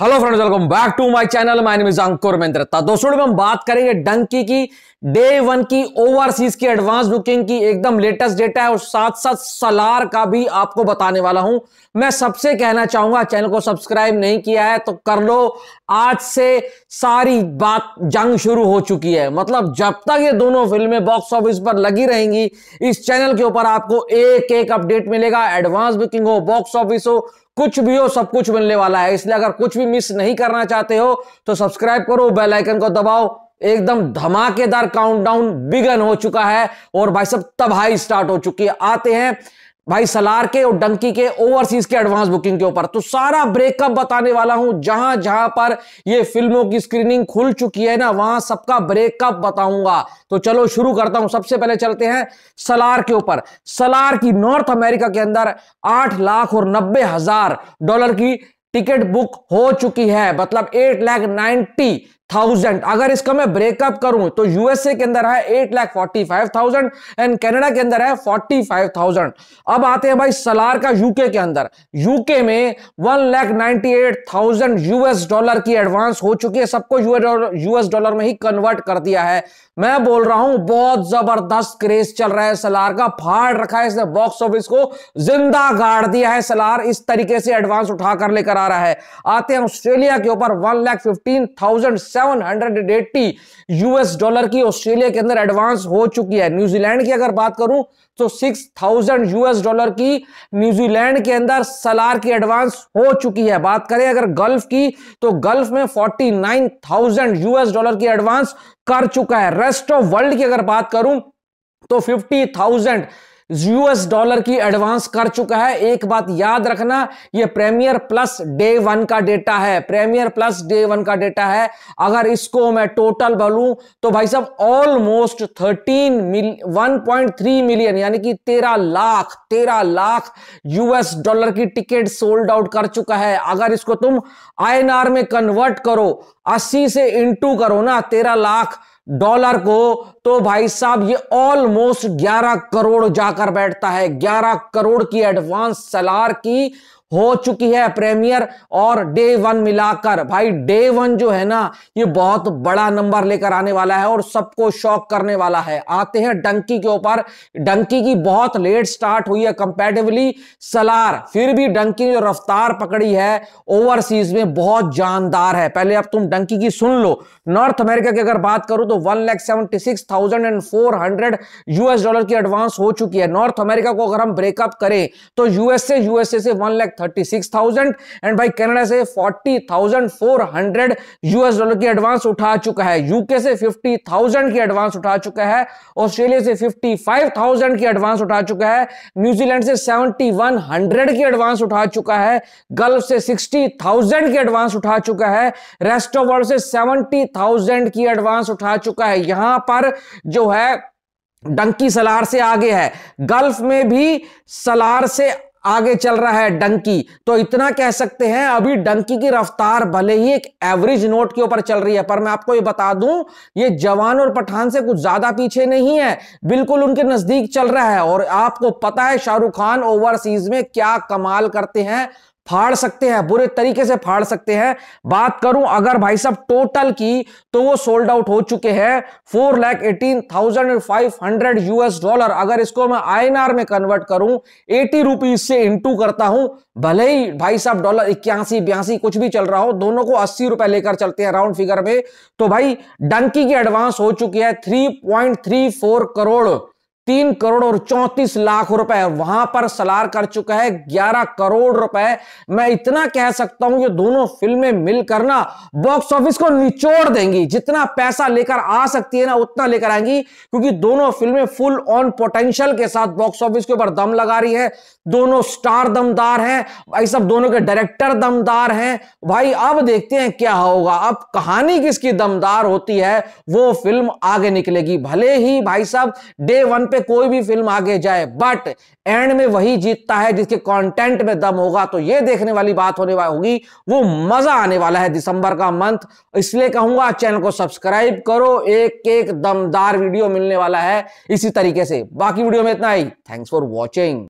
hello friends welcome back to my channel my name is Ankur मेहंद्रता दोस्तों हम बात करेंगे डंकी की डे वन की ओवरसीज की एडवांस बुकिंग की एकदम लेटेस्ट डेटा है और साथ साथ सलार का भी आपको बताने वाला हूं मैं सबसे कहना चाहूंगा चैनल को सब्सक्राइब नहीं किया है तो कर लो आज से सारी बात जंग शुरू हो चुकी है मतलब जब तक ये दोनों फिल्में बॉक्स ऑफिस पर लगी रहेंगी इस चैनल के ऊपर आपको एक एक अपडेट मिलेगा एडवांस बुकिंग हो बॉक्स ऑफिस हो कुछ भी हो सब कुछ मिलने वाला है इसलिए अगर कुछ भी मिस नहीं करना चाहते हो तो सब्सक्राइब करो बेल आइकन को दबाओ एकदम धमाकेदार काउंटडाउन बिगन हो चुका है और भाई सब तबाही स्टार्ट हो चुकी है आते हैं भाई सलार के और डंकी के ओवरसीज के एडवांस बुकिंग के ऊपर तो सारा ब्रेकअप बताने वाला हूं जहां जहां पर ये फिल्मों की स्क्रीनिंग खुल चुकी है ना वहां सबका ब्रेकअप बताऊंगा तो चलो शुरू करता हूं सबसे पहले चलते हैं सलार के ऊपर सलार की नॉर्थ अमेरिका के अंदर आठ लाख और नब्बे हजार डॉलर की टिकट बुक हो चुकी है मतलब एट लैख नाइन्टी थाउजेंड अगर इसका मैं ब्रेकअप करूं तो यूएसए के अंदर है eight lakh forty five thousand and Canada के अंदर है फोर्टी फाइव थाउजेंड अब आते हैं भाई सलार का यूके के अंदर यूके में one lakh ninety eight thousand US dollar की एडवांस हो चुकी है सबको यूएस डॉलर में ही कन्वर्ट कर दिया है मैं बोल रहा हूं बहुत जबरदस्त क्रेज चल रहा है सलार का फाड़ रखा है इसने बॉक्स ऑफिस को जिंदा गाड़ दिया है सलार इस तरीके से एडवांस उठाकर लेकर आ रहा है आते हैं ऑस्ट्रेलिया के ऊपर one lakh fifteen thousand 780 US dollar की ऑस्ट्रेलिया के अंदर एडवांस हो चुकी है न्यूजीलैंड की अगर बात करूं तो 6000 यूएस डॉलर की न्यूजीलैंड के अंदर सलार की एडवांस हो चुकी है बात करें अगर गल्फ की तो गल्फ में 49000 यूएस डॉलर की एडवांस कर चुका है रेस्ट ऑफ वर्ल्ड की अगर बात करूं तो 50000 यूएस डॉलर की एडवांस कर चुका है एक बात याद रखना ये प्रीमियर प्लस डे वन का डेटा है प्रीमियर प्लस डे वन का डेटा है अगर इसको मैं टोटल बोलूं तो भाई साहब ऑलमोस्ट 13 मिल 1.3 मिलियन यानी कि 13 लाख 13 लाख यूएस डॉलर की टिकट सोल्ड आउट कर चुका है अगर इसको तुम आईएनआर में कन्वर्ट करो 80 से इंटू करो ना तेरह लाख डॉलर को तो भाई साहब ये ऑलमोस्ट 11 करोड़ जाकर बैठता है 11 करोड़ की एडवांस सलार की हो चुकी है प्रीमियर और डे वन मिलाकर भाई डे वन जो है ना ये बहुत बड़ा नंबर लेकर आने वाला है और सबको शॉक करने वाला है आते हैं डंकी के ऊपर डंकी की बहुत लेट स्टार्ट हुई है कंपेरेटिवली सलार फिर भी डंकी ने रफ्तार पकड़ी है ओवरसीज में बहुत जानदार है पहले अब तुम डंकी की सुन लो नॉर्थ अमेरिका की अगर बात करूं तो one lakh seventy six thousand and four hundred US dollar की एडवांस हो चुकी है नॉर्थ अमेरिका को अगर हम ब्रेकअप करें तो यूएसए यूएसए से वन लैख 36,000 एंड भाई कनाडा से 40,400 यूएस डॉलर की एडवांस उठा चुका है यूके से 50,000 की एडवांस उठा चुका है ऑस्ट्रेलिया से 55,000 की एडवांस उठा चुका है न्यूजीलैंड से 7,100 की एडवांस उठा चुका है गल्फ से 60,000 की एडवांस उठा चुका है रेस्ट ऑफ वर्ल्ड से 70,000 की एडवांस उठा चुका है यहां पर जो है डंकी सलार से आगे है गल्फ में भी सलार से आगे चल रहा है डंकी तो इतना कह सकते हैं अभी डंकी की रफ्तार भले ही एक एवरेज नोट के ऊपर चल रही है पर मैं आपको ये बता दूं ये जवान और पठान से कुछ ज्यादा पीछे नहीं है बिल्कुल उनके नजदीक चल रहा है और आपको पता है शाहरुख खान ओवरसीज में क्या कमाल करते हैं फाड़ सकते हैं बुरे तरीके से फाड़ सकते हैं बात करूं अगर भाई साहब टोटल की तो वो सोल्ड आउट हो चुके हैं four lakh eighteen thousand five hundred US dollar अगर इसको मैं आईएनआर में कन्वर्ट करूं एटी रुपीज से इंटू करता हूं भले ही भाई साहब डॉलर इक्यासी बयासी कुछ भी चल रहा हो दोनों को अस्सी रुपए लेकर चलते हैं राउंड फिगर में तो भाई डंकी की एडवांस हो चुकी है three point three four crore तीन करोड़ और चौंतीस लाख रुपए वहां पर सलार कर चुका है ग्यारह करोड़ रुपए मैं इतना कह सकता हूं कि दोनों फिल्में मिलकर ना बॉक्स ऑफिस को निचोड़ देंगी जितना पैसा लेकर आ सकती है ना उतना लेकर आएंगी क्योंकि दोनों फिल्में फुल ऑन पोटेंशियल के साथ बॉक्स ऑफिस के ऊपर दम लगा रही है दोनों स्टार दमदार हैं भाई सब दोनों के डायरेक्टर दमदार हैं भाई अब देखते हैं क्या होगा अब कहानी किसकी दमदार होती है वो फिल्म आगे निकलेगी भले ही भाई साहब डे वन पे कोई भी फिल्म आगे जाए बट एंड में वही जीतता है जिसके कंटेंट में दम होगा तो ये देखने वाली बात होने वाली होगी वो मजा आने वाला है दिसंबर का मंथ इसलिए कहूंगा चैनल को सब्सक्राइब करो एक एक दमदार वीडियो मिलने वाला है इसी तरीके से बाकी वीडियो में इतना ही थैंक्स फॉर वॉचिंग